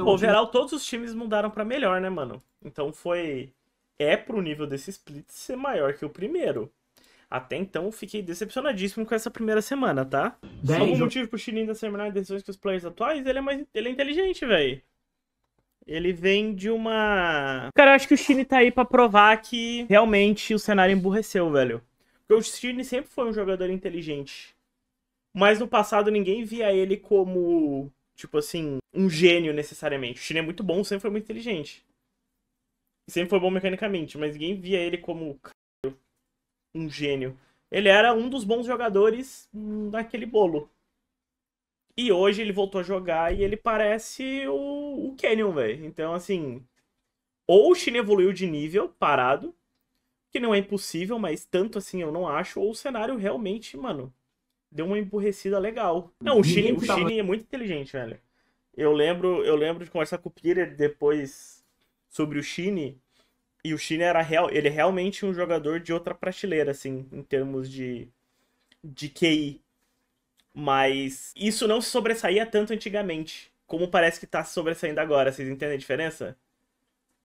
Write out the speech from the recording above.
Então, Overall, de... todos os times mudaram para melhor, né, mano? Então foi. É pro nível desse split ser maior que o primeiro. Até então, fiquei decepcionadíssimo com essa primeira semana, tá? Se algum motivo pro Chirin em decisões que os players atuais, ele é mais. Ele é inteligente, velho. Ele vem de uma. Cara, eu acho que o Chine tá aí pra provar que realmente o cenário emburreceu, velho. Porque o Chine sempre foi um jogador inteligente. Mas no passado ninguém via ele como tipo assim, um gênio necessariamente. O Shin é muito bom, sempre foi muito inteligente. Sempre foi bom mecanicamente, mas ninguém via ele como um gênio. Ele era um dos bons jogadores hum, daquele bolo. E hoje ele voltou a jogar e ele parece o, o Canyon, velho. Então, assim. Ou o Shin evoluiu de nível, parado, que não é impossível, mas tanto assim eu não acho, ou o cenário realmente, mano, deu uma empurrecida legal. Não, o Chile, o Chile é muito inteligente, velho. Eu lembro, eu lembro de conversar com o Peter depois sobre o Chile. E o Chile era real, ele é realmente um jogador de outra prateleira, assim, em termos de, de QI. Mas isso não se sobressaía tanto antigamente, como parece que tá se sobressaindo agora. Vocês entendem a diferença?